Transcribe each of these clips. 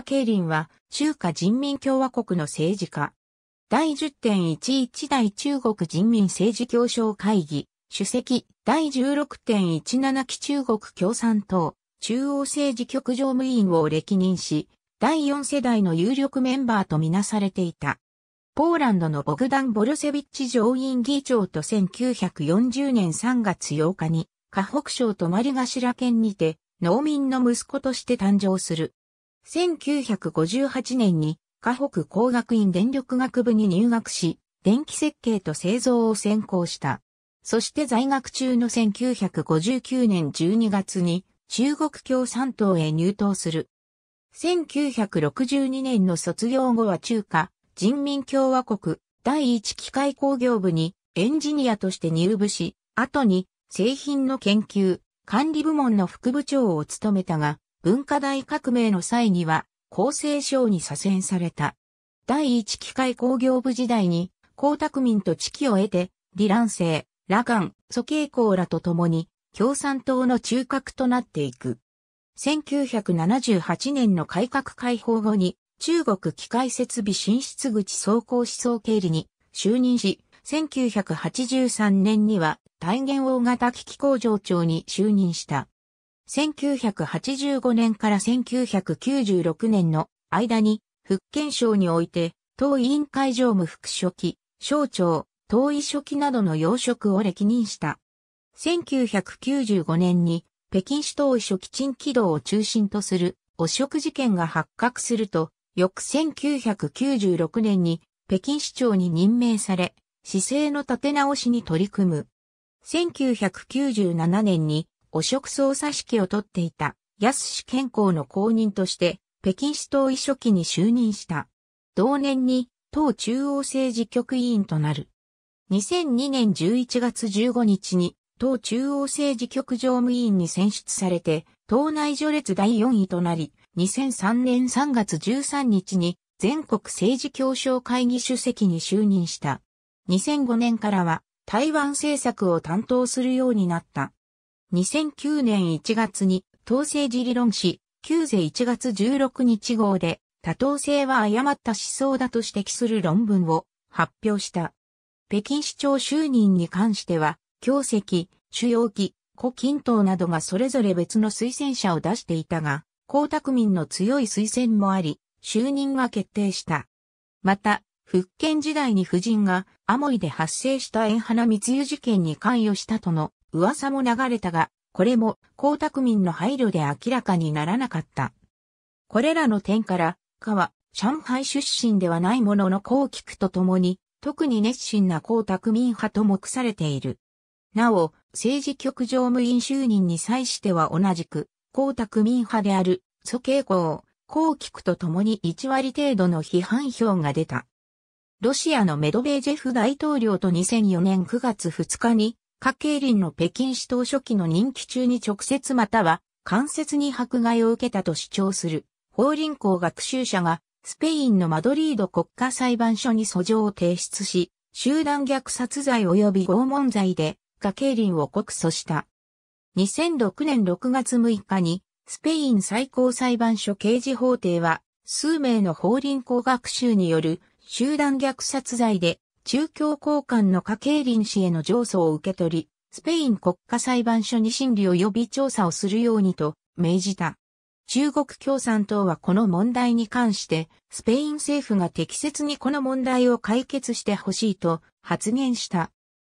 ケリ林は中華人民共和国の政治家。第10.11代中国人民政治協商会議、主席、第16.17期中国共産党、中央政治局常務委員を歴任し、第4世代の有力メンバーとみなされていた。ポーランドのボグダン・ボルセビッチ上院議長と1940年3月8日に、河北省とマリガシラ県にて、農民の息子として誕生する。1958年に、河北工学院電力学部に入学し、電気設計と製造を専攻した。そして在学中の1959年12月に中国共産党へ入党する。1962年の卒業後は中華人民共和国第一機械工業部にエンジニアとして入部し、後に製品の研究管理部門の副部長を務めたが、文化大革命の際には、厚生省に左遷された。第一機械工業部時代に、江沢民と知己を得て、李蘭生、羅漢、蘇慶光らと共に、共産党の中核となっていく。1978年の改革開放後に、中国機械設備進出口総合思想経理に就任し、1983年には、大元大型機器工場長に就任した。1985年から1996年の間に、福建省において、党委員会常務副書記、省庁、党委書記などの要職を歴任した。1995年に、北京市党委書記陳起道を中心とする汚職事件が発覚すると、翌1996年に北京市長に任命され、市政の立て直しに取り組む。1997年に汚職捜査指揮を取っていた安志健康の後任として北京市党委書記に就任した。同年に党中央政治局委員となる。2002年11月15日に党中央政治局常務委員に選出されて党内序列第4位となり、2003年3月13日に全国政治協商会議主席に就任した。2005年からは台湾政策を担当するようになった。2009年1月に、統制辞理論誌、旧世1月16日号で、多党制は誤った思想だと指摘する論文を発表した。北京市長就任に関しては、強石、主要機、古近涛などがそれぞれ別の推薦者を出していたが、江沢民の強い推薦もあり、就任は決定した。また、復権時代に夫人がアモイで発生した塩花密輸事件に関与したとの噂も流れたが、これも江沢民の配慮で明らかにならなかった。これらの点から、かは上海出身ではないもののこう聞くとともに、特に熱心な江沢民派と目されている。なお、政治局常務員就任に際しては同じく、江沢民派である、蘇慶光、こう聞くとともに1割程度の批判票が出た。ロシアのメドベージェフ大統領と2004年9月2日に家計林の北京市当初期の任期中に直接または間接に迫害を受けたと主張する法輪功学習者がスペインのマドリード国家裁判所に訴状を提出し、集団虐殺罪及び拷問罪で家計林を告訴した。2006年6月6日にスペイン最高裁判所刑事法廷は数名の法輪功学習による集団虐殺罪で中共交換の家計林氏への上訴を受け取り、スペイン国家裁判所に審理を呼び調査をするようにと命じた。中国共産党はこの問題に関して、スペイン政府が適切にこの問題を解決してほしいと発言した。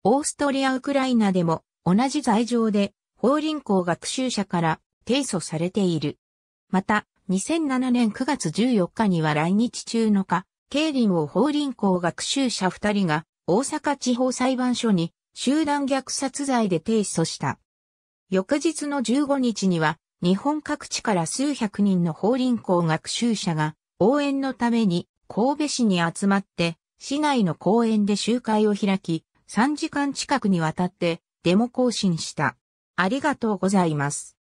オーストリア・ウクライナでも同じ罪状で法輪功学習者から提訴されている。また、2007年9月14日には来日中のか、経林を法輪校学習者二人が大阪地方裁判所に集団虐殺罪で提訴した。翌日の15日には日本各地から数百人の法輪校学習者が応援のために神戸市に集まって市内の公園で集会を開き3時間近くにわたってデモ行進した。ありがとうございます。